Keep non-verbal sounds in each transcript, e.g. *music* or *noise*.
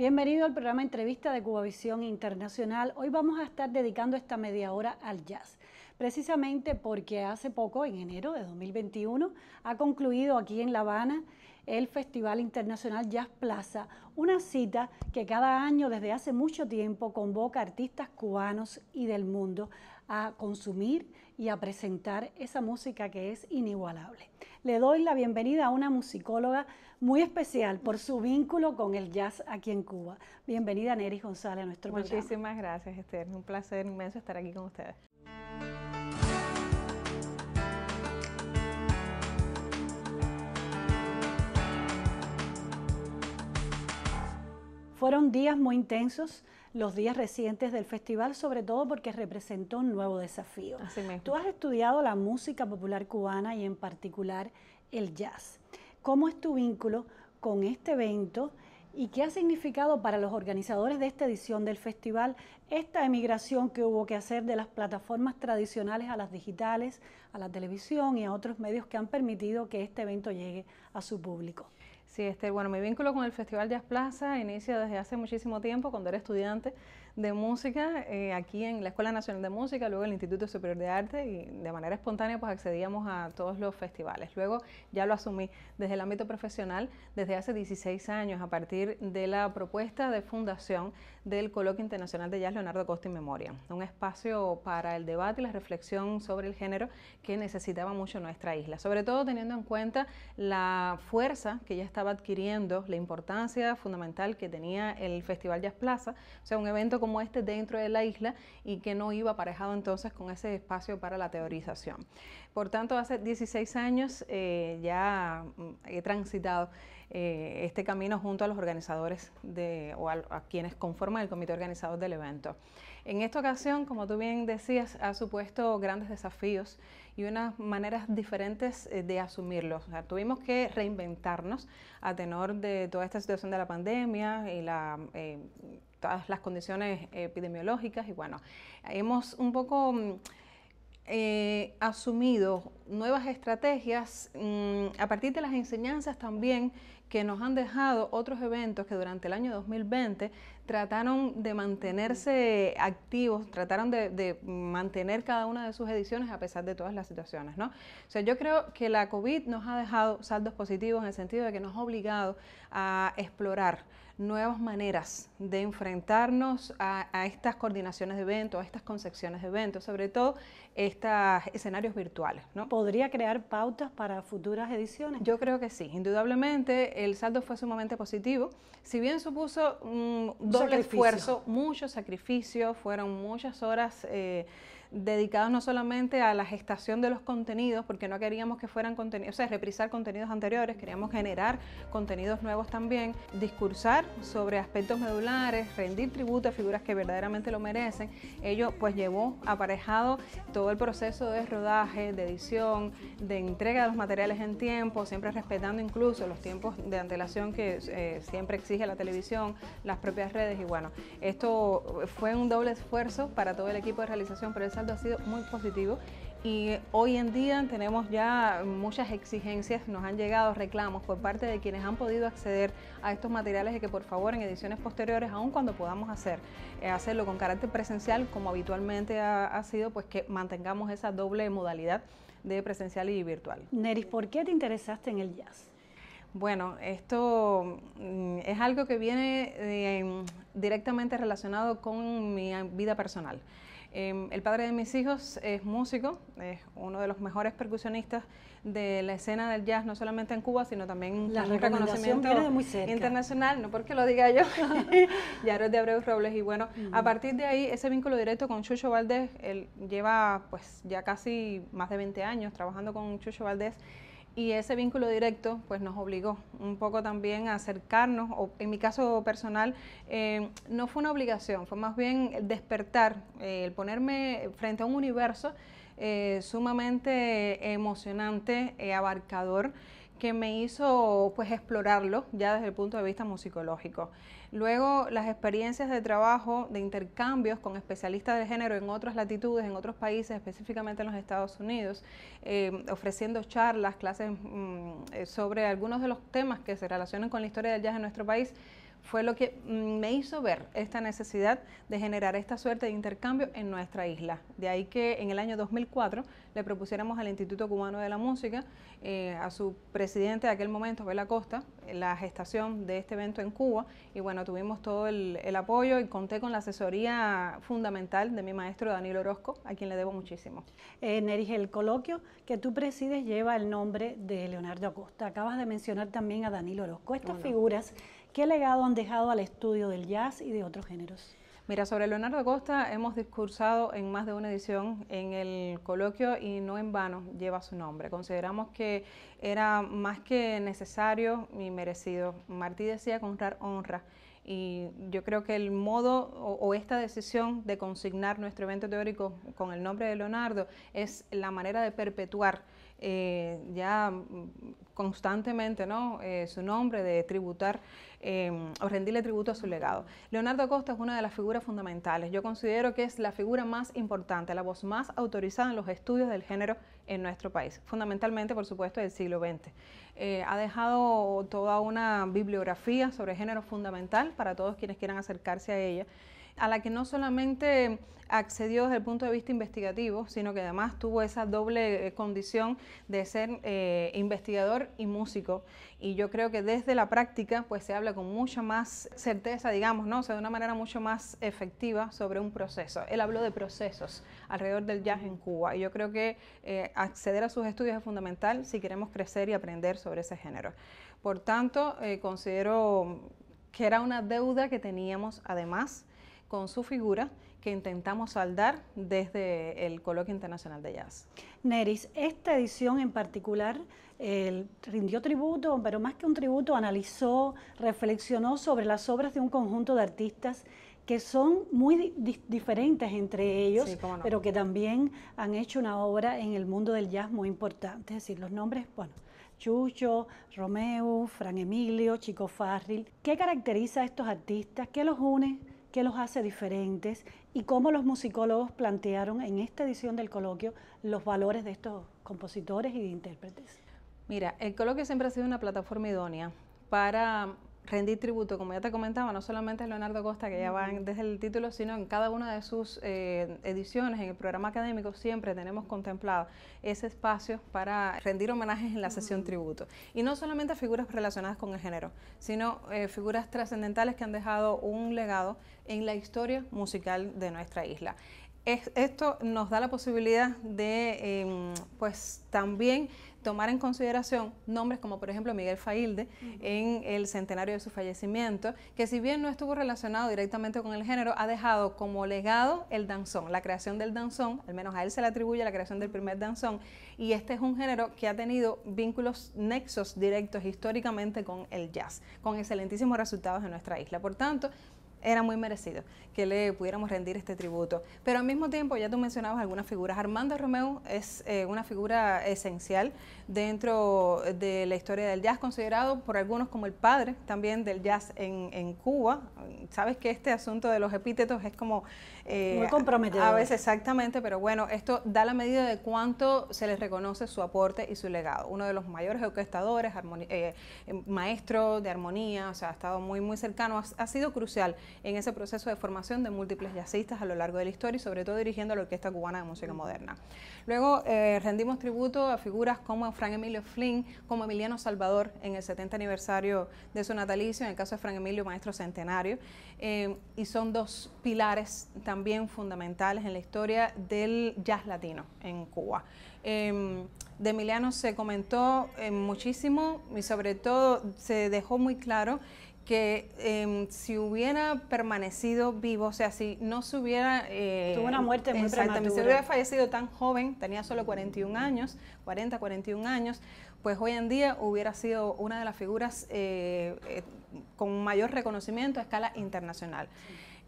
Bienvenido al programa Entrevista de Cubavisión Internacional. Hoy vamos a estar dedicando esta media hora al jazz, precisamente porque hace poco, en enero de 2021, ha concluido aquí en La Habana el Festival Internacional Jazz Plaza, una cita que cada año desde hace mucho tiempo convoca a artistas cubanos y del mundo a consumir y a presentar esa música que es inigualable le doy la bienvenida a una musicóloga muy especial por su vínculo con el jazz aquí en Cuba. Bienvenida Nery González a nuestro programa. Muchísimas gracias Esther, un placer inmenso estar aquí con ustedes. Fueron días muy intensos los días recientes del festival, sobre todo porque representó un nuevo desafío. Tú has estudiado la música popular cubana y en particular el jazz. ¿Cómo es tu vínculo con este evento y qué ha significado para los organizadores de esta edición del festival esta emigración que hubo que hacer de las plataformas tradicionales a las digitales, a la televisión y a otros medios que han permitido que este evento llegue a su público? Sí, este, bueno, mi vínculo con el Festival Jazz Plaza inicia desde hace muchísimo tiempo, cuando era estudiante de música eh, aquí en la Escuela Nacional de Música, luego el Instituto Superior de Arte y de manera espontánea pues accedíamos a todos los festivales. Luego ya lo asumí desde el ámbito profesional desde hace 16 años a partir de la propuesta de fundación del Coloquio Internacional de Jazz Leonardo Costa y Memoria, un espacio para el debate y la reflexión sobre el género que necesitaba mucho nuestra isla, sobre todo teniendo en cuenta la fuerza que ya estaba adquiriendo, la importancia fundamental que tenía el Festival Jazz Plaza, o sea, un evento como este dentro de la isla y que no iba aparejado entonces con ese espacio para la teorización. Por tanto, hace 16 años eh, ya mm, he transitado eh, este camino junto a los organizadores de, o a, quienes conforman el comité organizador del evento. En esta ocasión, como tú bien decías, ha supuesto grandes desafíos y unas maneras diferentes eh, de asumirlos. tuvimos que reinventarnos a tenor de toda esta situación de la pandemia y la todas las condiciones epidemiológicas y bueno, hemos un poco mm, eh, asumido nuevas estrategias mm, a partir de las enseñanzas también que nos han dejado otros eventos que durante el año 2020 trataron de mantenerse activos, trataron de, mantener cada una de sus ediciones a pesar de todas las situaciones, ¿no? O sea, yo creo que la COVID nos ha dejado saldos positivos en el sentido de que nos ha obligado a explorar nuevas maneras de enfrentarnos a, estas coordinaciones de eventos, a estas concepciones de eventos, sobre todo estos escenarios virtuales. ¿no? ¿Podría crear pautas para futuras ediciones? Yo creo que sí, indudablemente el saldo fue sumamente positivo, si bien supuso un doble esfuerzo, mucho sacrificio, fueron muchas horas. Eh, dedicados no solamente a la gestación de los contenidos, porque no queríamos que fueran contenidos, o sea, reprisar contenidos anteriores, queríamos generar contenidos nuevos también, discursar sobre aspectos medulares, rendir tributo a figuras que verdaderamente lo merecen. Ello pues llevó aparejado todo el proceso de rodaje, de edición, de entrega de los materiales en tiempo, siempre respetando incluso los tiempos de antelación que eh, siempre exige la televisión, las propias redes y bueno, esto fue un doble esfuerzo para todo el equipo de realización, pero esa ha sido muy positivo y hoy en día tenemos ya muchas exigencias, nos han llegado reclamos por parte de quienes han podido acceder a estos materiales de que por favor en ediciones posteriores, aun cuando podamos hacer, eh, hacerlo con carácter presencial como habitualmente ha, sido, pues que mantengamos esa doble modalidad de presencial y virtual. Neris, ¿por qué te interesaste en el jazz? Bueno, esto mm, es algo que viene eh, directamente relacionado con mi vida personal. Em, el padre de mis hijos es músico, es uno de los mejores percusionistas de la escena del jazz, no solamente en Cuba, sino también la reconocimiento internacional, no porque lo diga yo, *laughs* es de Abreu Robles. Y bueno, a mm. partir de ahí, ese vínculo directo con Chucho Valdés, él lleva pues ya casi más de 20 años trabajando con Chucho Valdés y ese vínculo directo pues nos obligó un poco también a acercarnos, o en mi caso personal eh, no fue una obligación, fue más bien despertar, eh, el ponerme frente a un universo eh, sumamente emocionante, abarcador que me hizo pues explorarlo ya desde el punto de vista musicológico. Luego las experiencias de trabajo, de intercambios con especialistas de género en otras latitudes, en otros países, específicamente en los Estados Unidos, eh, ofreciendo charlas, clases mm, eh, sobre algunos de los temas que se relacionan con la historia del jazz en nuestro país, fue lo que mm, me hizo ver esta necesidad de generar esta suerte de intercambio en nuestra isla. De ahí que en el año 2004 le propusiéramos al Instituto Cubano de la Música, eh, a su presidente de aquel momento, Bela Costa, la gestación de este evento en Cuba. Y bueno, tuvimos todo el, apoyo y conté con la asesoría fundamental de mi maestro Danilo Orozco, a quien le debo muchísimo. Eh, el coloquio que tú presides lleva el nombre de Leonardo Acosta. Acabas de mencionar también a Danilo Orozco. Estas figuras ¿Qué legado han dejado al estudio del jazz y de otros géneros? Mira, sobre Leonardo Acosta hemos discursado en más de una edición en el coloquio y no en vano lleva su nombre. Consideramos que era más que necesario y merecido. Martí decía con honra. Y yo creo que el modo o, esta decisión de consignar nuestro evento teórico con el nombre de Leonardo es la manera de perpetuar eh, ya constantemente ¿no? Eh, su nombre de tributar em, o rendirle tributo a su legado. Leonardo Acosta es una de las figuras fundamentales. Yo considero que es la figura más importante, la voz más autorizada en los estudios del género en nuestro país, fundamentalmente, por supuesto, del siglo XX. Eh, ha dejado toda una bibliografía sobre género fundamental para todos quienes quieran acercarse a ella a la que no solamente accedió desde el punto de vista investigativo, sino que además tuvo esa doble eh, condición de ser eh, investigador y músico. Y yo creo que desde la práctica pues se habla con mucha más certeza, digamos, sea, de una manera mucho más efectiva sobre un proceso. Él habló de procesos alrededor del jazz en Cuba. Y yo creo que eh, acceder a sus estudios es fundamental si queremos crecer y aprender sobre ese género. Por tanto, considero que era una deuda que teníamos además con su figura que intentamos saldar desde el Coloquio Internacional de Jazz. Neris, esta edición en particular eh, rindió tributo, pero más que un tributo, analizó, reflexionó sobre las obras de un conjunto de artistas que son muy diferentes entre ellos, pero que también han hecho una obra en el mundo del jazz muy importante. Es decir, los nombres, bueno, Chucho, Romeo, Fran Emilio, Chico Farril. ¿Qué caracteriza a estos artistas? ¿Qué los une? qué los hace diferentes y cómo los musicólogos plantearon en esta edición del coloquio los valores de estos compositores y de intérpretes. Mira, el coloquio siempre ha sido una plataforma idónea para rendir tributo, como ya te comentaba, no solamente a Leonardo Costa, que ya va desde el título, sino en cada una de sus eh, ediciones, en el programa académico, siempre tenemos contemplado ese espacio para rendir homenajes en la sesión tributo. Y no solamente a figuras relacionadas con el género, sino eh, figuras trascendentales que han dejado un legado en la historia musical de nuestra isla. esto nos da la posibilidad de, em, pues, también tomar en consideración nombres como por ejemplo Miguel Failde en el centenario de su fallecimiento, que si bien no estuvo relacionado directamente con el género, ha dejado como legado el danzón, la creación del danzón, al menos a él se le atribuye la creación del primer danzón, y este es un género que ha tenido vínculos nexos directos históricamente con el jazz, con excelentísimos resultados en nuestra isla. Por tanto, era muy merecido que le pudiéramos rendir este tributo. Pero al mismo tiempo, ya tú mencionabas algunas figuras. Armando Romeo es eh, una figura esencial dentro de la historia del jazz, considerado por algunos como el padre también del jazz en Cuba. Sabes que este asunto de los epítetos es como eh, muy comprometido. A veces, exactamente, pero bueno, esto da la medida de cuánto se les reconoce su aporte y su legado. Uno de los mayores orquestadores, eh, em, maestro de armonía, o sea, ha estado muy, muy cercano, ha, sido crucial en ese proceso de formación de múltiples jazzistas a lo largo de la historia y sobre todo dirigiendo la Orquesta Cubana de Música Moderna. Luego eh, rendimos tributo a figuras como Frank Emilio Flynn, como Emiliano Salvador en el 70 aniversario de su natalicio, en el caso de Frank Emilio, maestro centenario. Eh, y son dos pilares también fundamentales en la historia del jazz latino en Cuba. Em, de Emiliano se comentó eh, muchísimo y sobre todo se dejó muy claro que em, si hubiera permanecido vivo, o sea, si no se hubiera... Eh, Tuvo una muerte muy prematura. Si hubiera fallecido tan joven, tenía solo 41 años, 40, 41 años, pues hoy en día hubiera sido una de las figuras eh, eh, con mayor reconocimiento a escala internacional.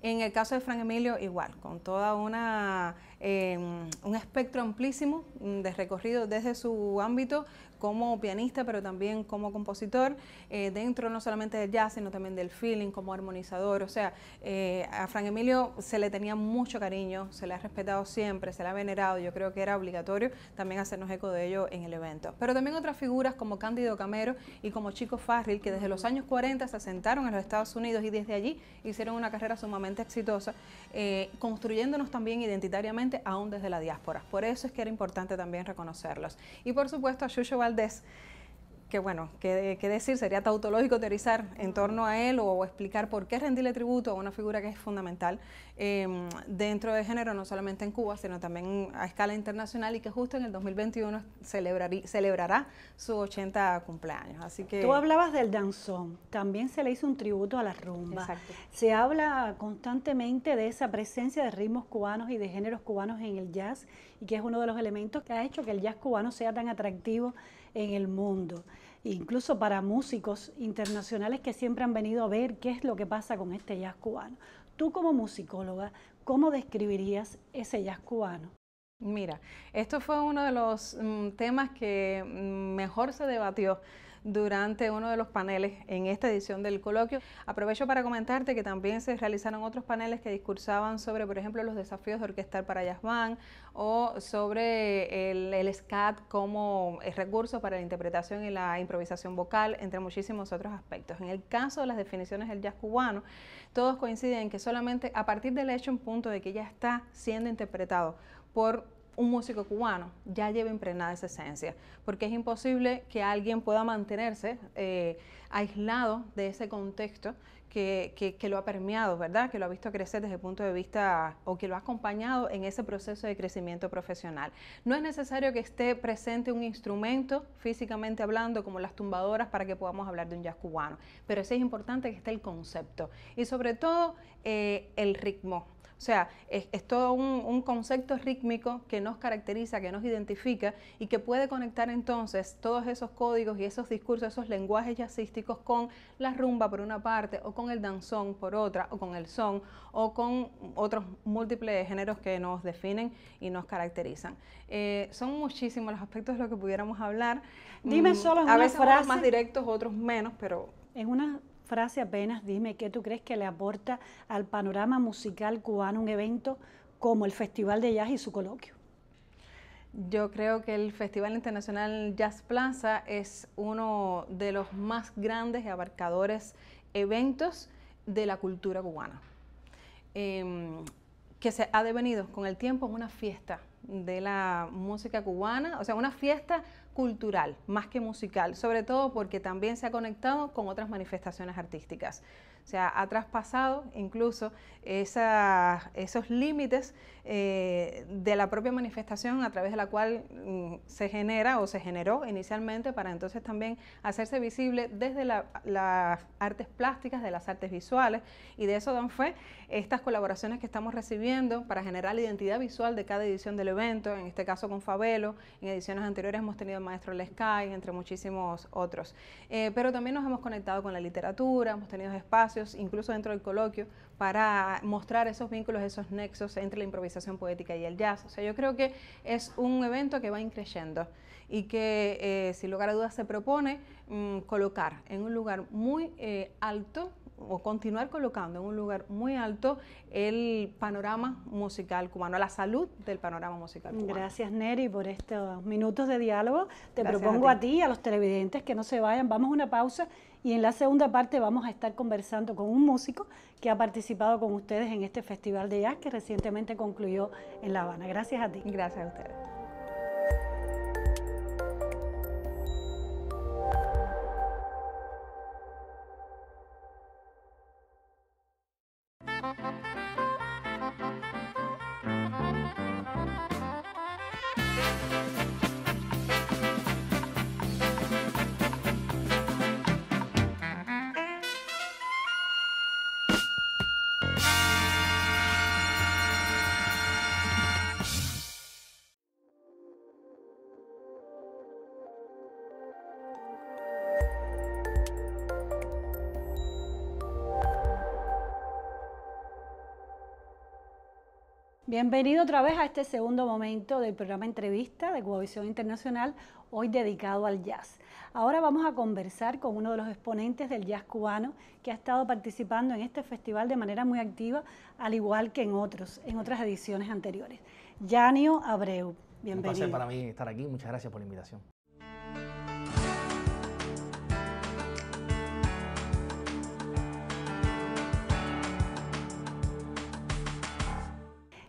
En el caso de Fran Emilio, igual, con toda una em, un espectro amplísimo mm, de recorrido desde su ámbito como pianista, pero también como compositor, eh, dentro no solamente del jazz, sino también del feeling, como armonizador. O sea, eh, a Frank Emilio se le tenía mucho cariño, se le ha respetado siempre, se le ha venerado. Yo creo que era obligatorio también hacernos eco de ello en el evento. Pero también otras figuras como Cándido Camero y como Chico Farrell, que desde los años 40 se asentaron en los Estados Unidos y desde allí hicieron una carrera sumamente exitosa, eh, construyéndonos también identitariamente aún desde la diáspora. Por eso es que era importante también reconocerlos. Y por supuesto a Shusho que bueno, qué que decir, sería tautológico teorizar en torno a él o, explicar por qué rendirle tributo a una figura que es fundamental em, dentro de género, no solamente en Cuba, sino también a escala internacional y que justo en el 2021 celebrará su 80 cumpleaños. Así que... Tú hablabas del danzón, también se le hizo un tributo a la rumba. Se habla constantemente de esa presencia de ritmos cubanos y de géneros cubanos en el jazz y que es uno de los elementos que ha hecho que el jazz cubano sea tan atractivo en el mundo, incluso para músicos internacionales que siempre han venido a ver qué es lo que pasa con este jazz cubano. Tú como musicóloga, ¿cómo describirías ese jazz cubano? Mira, esto fue uno de los mm, temas que mm, mejor se debatió durante uno de los paneles en esta edición del coloquio. Aprovecho para comentarte que también se realizaron otros paneles que discursaban sobre, por ejemplo, los desafíos de orquestar para jazz band o sobre el, SCAT como recurso para la interpretación y la improvisación vocal, entre muchísimos otros aspectos. En el caso de las definiciones del jazz cubano, todos coinciden que solamente a partir del hecho, un punto de que ya está siendo interpretado por un músico cubano ya lleva impregnada esa esencia, porque es imposible que alguien pueda mantenerse eh, aislado de ese contexto que, lo ha permeado, ¿verdad? Que lo ha visto crecer desde el punto de vista o que lo ha acompañado en ese proceso de crecimiento profesional. No es necesario que esté presente un instrumento físicamente hablando como las tumbadoras para que podamos hablar de un jazz cubano, pero sí es importante que esté el concepto y sobre todo eh, el ritmo. O sea, es, todo un, concepto rítmico que nos caracteriza, que nos identifica y que puede conectar entonces todos esos códigos y esos discursos, esos lenguajes jazzísticos con la rumba por una parte o con el danzón por otra o con el son o con otros múltiples géneros que nos definen y nos caracterizan. Eh, son muchísimos los aspectos de los que pudiéramos hablar. Dime mm, solo a veces más directos, otros menos, pero... Es una frase apenas, dime qué tú crees que le aporta al panorama musical cubano un evento como el Festival de Jazz y su coloquio. Yo creo que el Festival Internacional Jazz Plaza es uno de los más grandes y abarcadores eventos de la cultura cubana, em, que se ha devenido con el tiempo en una fiesta de la música cubana, o sea, una fiesta cultural más que musical, sobre todo porque también se ha conectado con otras manifestaciones artísticas o sea, ha traspasado incluso esos límites eh, de la propia manifestación a través de la cual mm, se genera o se generó inicialmente para entonces también hacerse visible desde las artes plásticas, de las artes visuales y de eso dan fe estas colaboraciones que estamos recibiendo para generar la identidad visual de cada edición del evento, en este caso con Fabelo, en ediciones anteriores hemos tenido el maestro sky entre muchísimos otros. Eh, pero también nos hemos conectado con la literatura, hemos tenido espacios incluso dentro del coloquio, para mostrar esos vínculos, esos nexos entre la improvisación poética y el jazz. O sea, yo creo que es un evento que va increyendo y que, eh, sin lugar a dudas, se propone mm, colocar en un lugar muy eh, alto o continuar colocando en un lugar muy alto el panorama musical cubano, la salud del panorama musical cubano. Gracias Neri por estos minutos de diálogo. Te propongo a ti. a ti y a los televidentes que no se vayan. Vamos a una pausa y en la segunda parte vamos a estar conversando con un músico que ha participado con ustedes en este festival de jazz que recientemente concluyó en La Habana. Gracias a ti. Gracias a ustedes. Bienvenido otra vez a este segundo momento del programa Entrevista de Cubavisión Internacional, hoy dedicado al jazz. Ahora vamos a conversar con uno de los exponentes del jazz cubano que ha estado participando en este festival de manera muy activa, al igual que en otros, en otras ediciones anteriores. Yanio Abreu, bienvenido. Un placer para mí estar aquí, muchas gracias por la invitación.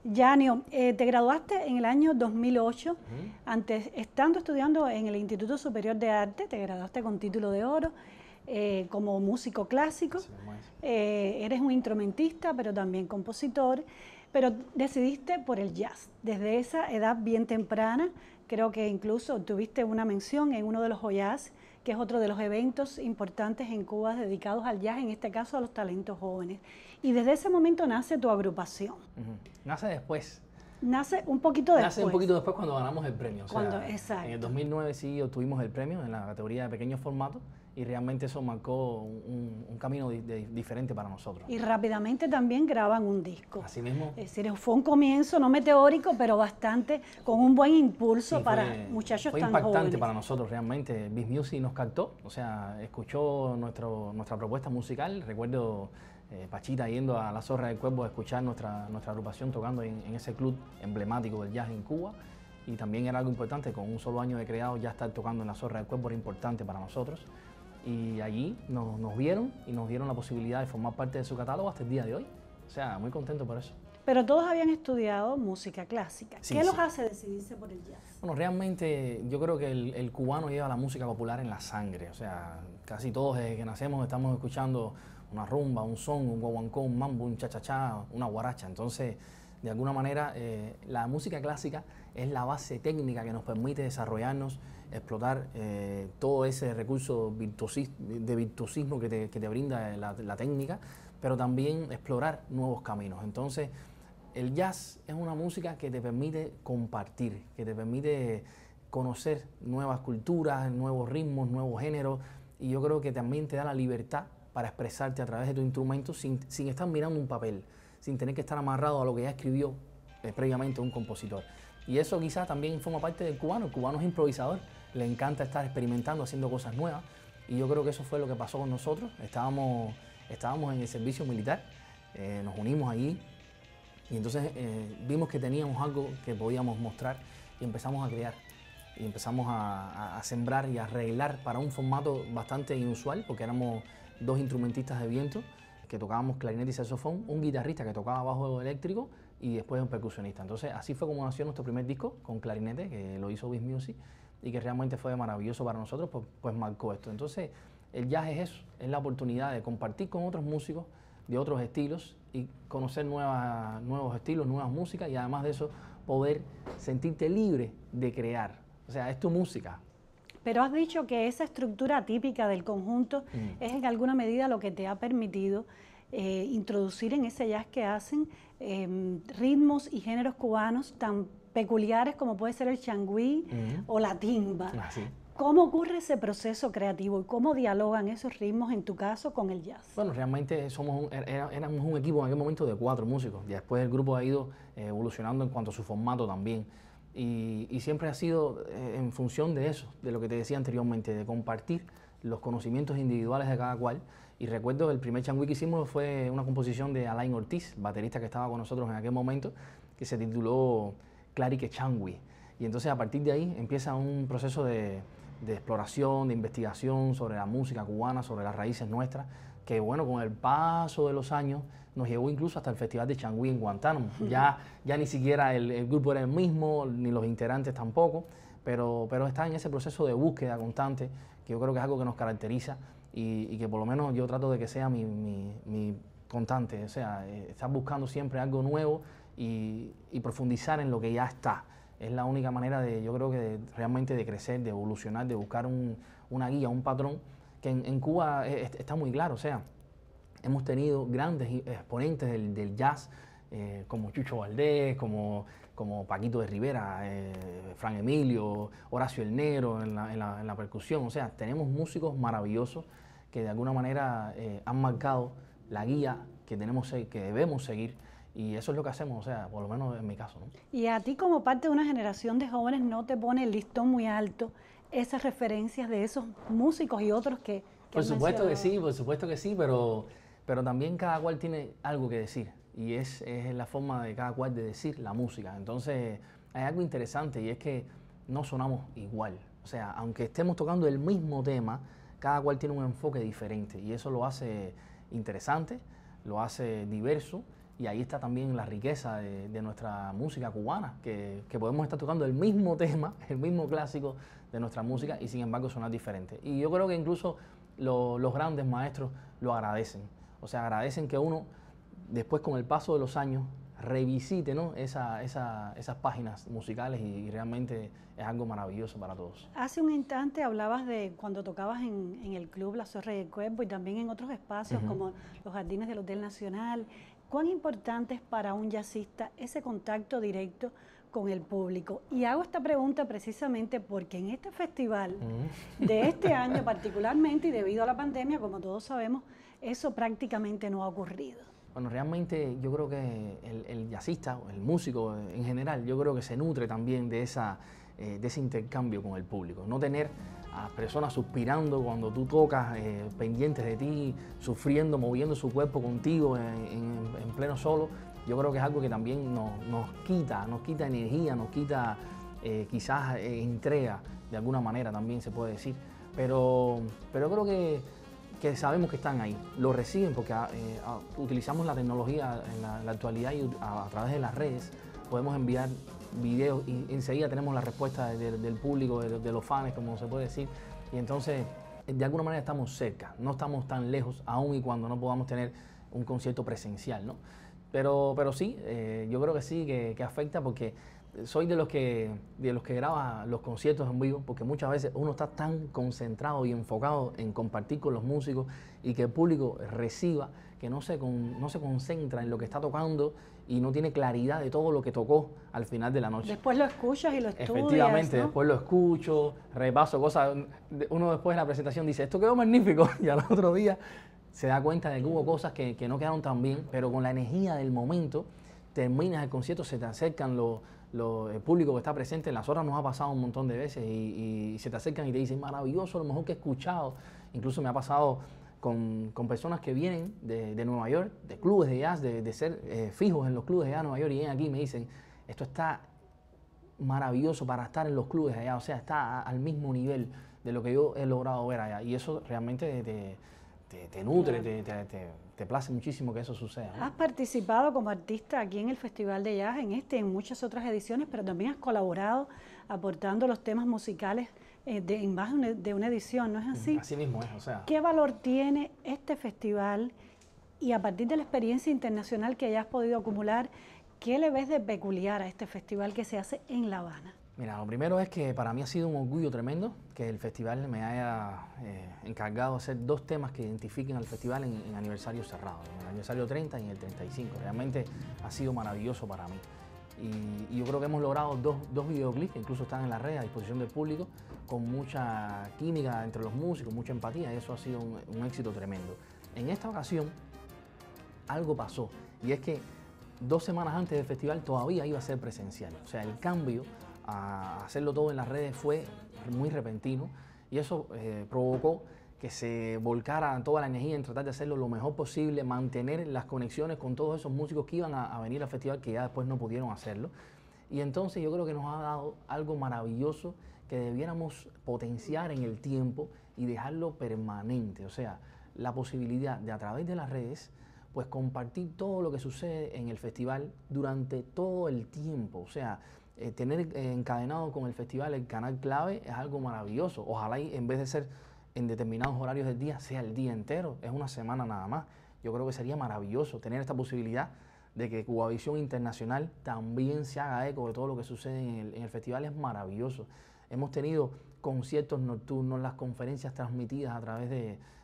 Yanio, eh, te graduaste en el año 2008, antes estando estudiando en el Instituto Superior de Arte, te graduaste con título de oro eh, como músico clásico, eh, eres un instrumentista, pero también compositor, pero decidiste por el jazz, desde esa edad bien temprana, creo que incluso tuviste una mención en uno de los joyas, que es otro de los eventos importantes en Cuba dedicados al jazz, en este caso a los talentos jóvenes. Y desde ese momento nace tu agrupación. Nace después. Nace un poquito después. Nace un poquito después cuando ganamos el premio. cuando, exacto. En el 2009 sí obtuvimos el premio en la categoría de pequeño formato y realmente eso marcó un, camino diferente para nosotros. Y rápidamente también graban un disco. Así mismo. Es decir, fue un comienzo, no meteórico, pero bastante, con un buen impulso para muchachos fue tan jóvenes. Fue impactante para nosotros realmente. Biz Music nos captó, o sea, escuchó nuestra propuesta musical. Recuerdo eh, Pachita yendo a la Zorra del Cuervo a escuchar nuestra, nuestra agrupación tocando en, ese club emblemático del jazz en Cuba. Y también era algo importante, con un solo año de creado ya estar tocando en la Zorra del Cuervo era importante para nosotros. Y allí nos, vieron y nos dieron la posibilidad de formar parte de su catálogo hasta el día de hoy. O sea, muy contento por eso. Pero todos habían estudiado música clásica. ¿Qué los hace decidirse por el jazz? Bueno, realmente yo creo que el, el, cubano lleva la música popular en la sangre. O sea, casi todos desde que nacemos estamos escuchando una rumba, un son, un guaguancó, un mambo, un chachachá, una guaracha. Entonces, de alguna manera, eh, la música clásica es la base técnica que nos permite desarrollarnos, explotar eh, todo ese recurso de virtuosismo que te, brinda la, la, técnica, pero también explorar nuevos caminos. Entonces, el jazz es una música que te permite compartir, que te permite conocer nuevas culturas, nuevos ritmos, nuevos géneros, y yo creo que también te da la libertad para expresarte a través de tu instrumento sin, estar mirando un papel, sin tener que estar amarrado a lo que ya escribió eh, previamente un compositor. Y eso quizás también forma parte del cubano. El cubano es improvisador, le encanta estar experimentando, haciendo cosas nuevas. Y yo creo que eso fue lo que pasó con nosotros. Estábamos, estábamos en el servicio militar, eh, nos unimos allí y entonces eh, vimos que teníamos algo que podíamos mostrar y empezamos a crear. Y empezamos a, sembrar y arreglar para un formato bastante inusual, porque éramos dos instrumentistas de viento que tocábamos clarinete y saxofón, un guitarrista que tocaba bajo eléctrico y después un percusionista. Entonces así fue como nació nuestro primer disco con clarinete, que lo hizo Biz Music y que realmente fue maravilloso para nosotros, pues, pues marcó esto. Entonces el jazz es eso, es la oportunidad de compartir con otros músicos de otros estilos y conocer nuevas, nuevos estilos, nuevas músicas y además de eso poder sentirte libre de crear. O sea, es tu música, pero has dicho que esa estructura típica del conjunto mm. es en alguna medida lo que te ha permitido eh, introducir en ese jazz que hacen em, ritmos y géneros cubanos tan peculiares como puede ser el changüí mm. o la timba. Ah, ¿Cómo ocurre ese proceso creativo y cómo dialogan esos ritmos en tu caso con el jazz? Bueno, realmente somos er, éramos un equipo en aquel momento de cuatro músicos. y después el grupo ha ido eh, evolucionando en cuanto a su formato también. Y, siempre ha sido eh, en función de eso, de lo que te decía anteriormente, de compartir los conocimientos individuales de cada cual. Y recuerdo que el primer changui que hicimos fue una composición de Alain Ortiz, baterista que estaba con nosotros en aquel momento, que se tituló Clarique Changui. Y entonces a partir de ahí empieza un proceso de exploración, de investigación sobre la música cubana, sobre las raíces nuestras, que bueno, con el paso de los años nos llevó incluso hasta el Festival de Changui en Guantánamo. Ya, ya ni siquiera el, grupo era el mismo, ni los integrantes tampoco, pero, pero está en ese proceso de búsqueda constante, que yo creo que es algo que nos caracteriza y, que por lo menos yo trato de que sea mi, constante, o sea, eh, estar buscando siempre algo nuevo y, profundizar en lo que ya está. Es la única manera de, yo creo que realmente de crecer, de evolucionar, de buscar una guía, un patrón, que en, Cuba está muy claro, o sea, hemos tenido grandes eh, exponentes del, jazz, eh, como Chucho Valdés, como, como Paquito de Rivera, eh, Fran Emilio, Horacio El Negro en la, percusión. O sea, tenemos músicos maravillosos que de alguna manera han marcado la guía que, tenemos, que debemos seguir. Y eso es lo que hacemos, o sea, por lo menos en mi caso. Y a ti como parte de una generación de jóvenes no te pone el listón muy alto esas referencias de esos músicos y otros que... por supuesto que sí, por supuesto que sí, pero pero también cada cual tiene algo que decir y es, es la forma de cada cual de decir la música. Entonces hay algo interesante y es que no sonamos igual. O sea, aunque estemos tocando el mismo tema, cada cual tiene un enfoque diferente y eso lo hace interesante, lo hace diverso y ahí está también la riqueza de, nuestra música cubana, que, podemos estar tocando el mismo *laughs* tema, el mismo clásico de nuestra música y sin embargo sonar diferente. Y yo creo que incluso los grandes maestros lo agradecen. O sea, agradecen que uno, después con el paso de los años, revisite esas páginas musicales y, realmente es algo maravilloso para todos. Hace un instante hablabas de cuando tocabas en, el club La Zorra del Cuerpo y también en otros espacios como los jardines del Hotel Nacional. ¿Cuán importante es para un jazzista ese contacto directo con el público? Y hago esta pregunta precisamente porque en este festival de este año *laughs* particularmente y debido a la pandemia, como todos sabemos, eso prácticamente no ha ocurrido. Bueno, realmente yo creo que el, jazzista, el músico en general, yo creo que se nutre también de, esa, eh, de ese intercambio con el público. No tener a personas suspirando cuando tú tocas, eh, pendientes de ti, sufriendo, moviendo su cuerpo contigo en, pleno solo, yo creo que es algo que también nos, quita, nos quita energía, nos quita eh, quizás entrega, de alguna manera también se puede decir. Pero, pero creo que que sabemos que están ahí, lo reciben porque ah, eh, ah, utilizamos la tecnología en la, actualidad y a, través de las redes podemos enviar videos y enseguida tenemos la respuesta del público, de, los fans, como se puede decir, y entonces eh, de alguna manera estamos cerca, no estamos tan lejos, aún y cuando no podamos tener un concierto presencial, ¿no? Pero, pero sí, eh, yo creo que sí, que afecta porque soy de los que de los que graba los conciertos en vivo porque muchas veces uno está tan concentrado y enfocado en compartir con los músicos y que el público reciba que no se no se concentra en lo que está tocando y no tiene claridad de todo lo que tocó al final de la noche. Después lo escuchas y lo estudias. Efectivamente, después lo escucho, repaso cosas. Uno después de la presentación dice, esto quedó magnífico *laughs* y al otro día se da cuenta de que hubo cosas que, que no quedaron tan bien, pero con la energía del momento terminas el concierto, se te acercan los lo, el público que está presente en las horas nos ha pasado un montón de veces y, se te acercan y te dicen, maravilloso, lo mejor que he escuchado. Incluso me ha pasado con, personas que vienen de, Nueva York, de clubes de jazz, de, de ser eh, fijos en los clubes de jazz de Nueva York y vienen aquí y me dicen, esto está maravilloso para estar en los clubes allá, o sea, está al mismo nivel de lo que yo he logrado ver allá. Y eso realmente te, te, te nutre, te, te place muchísimo que eso suceda. Has participado como artista aquí en el Festival de Jazz, en este y en muchas otras ediciones, pero también has colaborado aportando los temas musicales eh, de, en más de una edición, ¿no es así? Así mismo es, o sea. ¿Qué valor tiene este festival y a partir de la experiencia internacional que hayas podido acumular, qué le ves de peculiar a este festival que se hace en La Habana? Mira, lo primero es que para mí ha sido un orgullo tremendo que el festival me haya eh, encargado hacer dos temas que identifiquen al festival en, aniversario cerrado, en el aniversario 30 y en el 35. Realmente ha sido maravilloso para mí. Y, yo creo que hemos logrado dos, dos videoclips que incluso están en la red a disposición del público con mucha química entre los músicos, mucha empatía y eso ha sido un, un éxito tremendo. En esta ocasión algo pasó y es que dos semanas antes del festival todavía iba a ser presencial. O sea, el cambio hacerlo todo en las redes fue muy repentino y eso eh, provocó que se volcara toda la energía en tratar de hacerlo lo mejor posible, mantener las conexiones con todos esos músicos que iban a, a venir al festival que ya después no pudieron hacerlo. Y entonces yo creo que nos ha dado algo maravilloso que debiéramos potenciar en el tiempo y dejarlo permanente, o sea, la posibilidad de a través de las redes, pues compartir todo lo que sucede en el festival durante todo el tiempo, o sea, eh, tener eh, encadenado con el festival el canal clave es algo maravilloso. Ojalá en vez de ser en determinados horarios del día, sea el día entero, es una semana nada más. Yo creo que sería maravilloso tener esta posibilidad de que Cubavisión Internacional también se haga eco de todo lo que sucede en el, festival, es maravilloso. Hemos tenido conciertos nocturnos, las conferencias transmitidas a través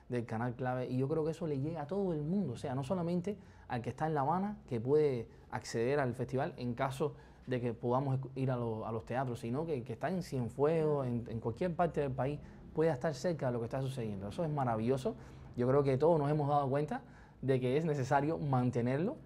del canal clave y yo creo que eso le llega a todo el mundo, o sea, no solamente al que está en La Habana, que puede acceder al festival en caso de que podamos ir a, los teatros, sino que, que está en Cienfuegos, en, cualquier parte del país, pueda estar cerca de lo que está sucediendo. Eso es maravilloso. Yo creo que todos nos hemos dado cuenta de que es necesario mantenerlo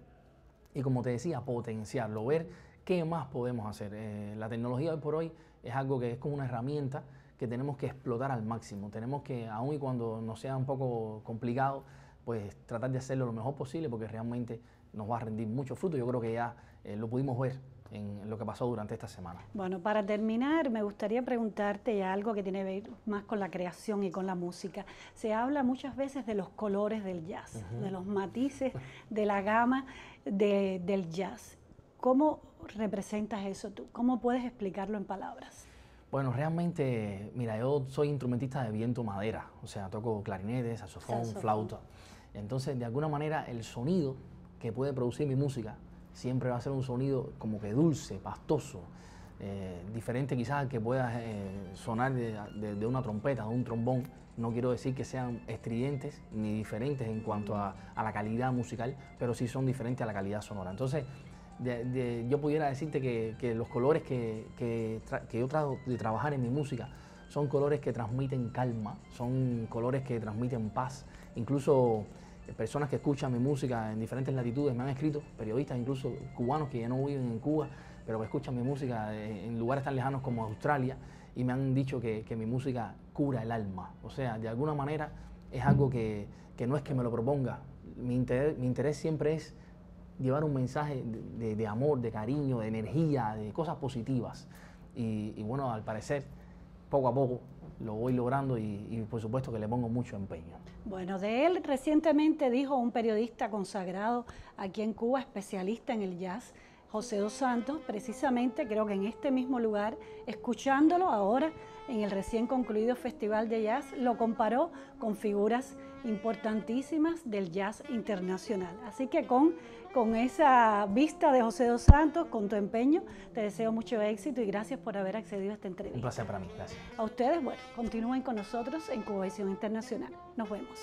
y, como te decía, potenciarlo, ver qué más podemos hacer. Eh, la tecnología hoy por hoy es algo que es como una herramienta que tenemos que explotar al máximo. Tenemos que, aun y cuando nos sea un poco complicado, pues tratar de hacerlo lo mejor posible porque realmente nos va a rendir mucho fruto. Yo creo que ya eh, lo pudimos ver en lo que pasó durante esta semana. Bueno, para terminar, me gustaría preguntarte algo que tiene que ver más con la creación y con la música. Se habla muchas veces de los colores del jazz, de los matices, de la gama del jazz. ¿Cómo representas eso tú? ¿Cómo puedes explicarlo en palabras? Bueno, realmente, mira, yo soy instrumentista de viento madera, o sea, toco clarinetes, saxofón. flauta. Entonces, de alguna manera, el sonido que puede producir mi música siempre va a ser un sonido como que dulce, pastoso, eh, diferente quizás al que pueda eh, sonar de, una trompeta, de un trombón. No quiero decir que sean estridentes ni diferentes en cuanto a, la calidad musical, pero sí son diferentes a la calidad sonora. Entonces, yo pudiera decirte que, los colores que, que, que yo trato de trabajar en mi música son colores que transmiten calma, son colores que transmiten paz, incluso personas que escuchan mi música en diferentes latitudes me han escrito, periodistas incluso cubanos que ya no viven en Cuba, pero que escuchan mi música en lugares tan lejanos como Australia y me han dicho que, mi música cura el alma. O sea, de alguna manera es algo que, no es que me lo proponga. Mi interés, mi interés siempre es llevar un mensaje de, amor, de cariño, de energía, de cosas positivas. y bueno, al parecer, poco a poco lo voy logrando y, por supuesto que le pongo mucho empeño. Bueno, de él recientemente dijo un periodista consagrado aquí en Cuba, especialista en el jazz, José dos Santos, precisamente creo que en este mismo lugar, escuchándolo ahora en el recién concluido Festival de Jazz, lo comparó con figuras importantísimas del jazz internacional. Así que con, con esa vista de José dos Santos, con tu empeño, te deseo mucho éxito y gracias por haber accedido a esta entrevista. Un placer para mí, gracias. A ustedes, bueno, continúen con nosotros en Cubovisión Internacional. Nos vemos.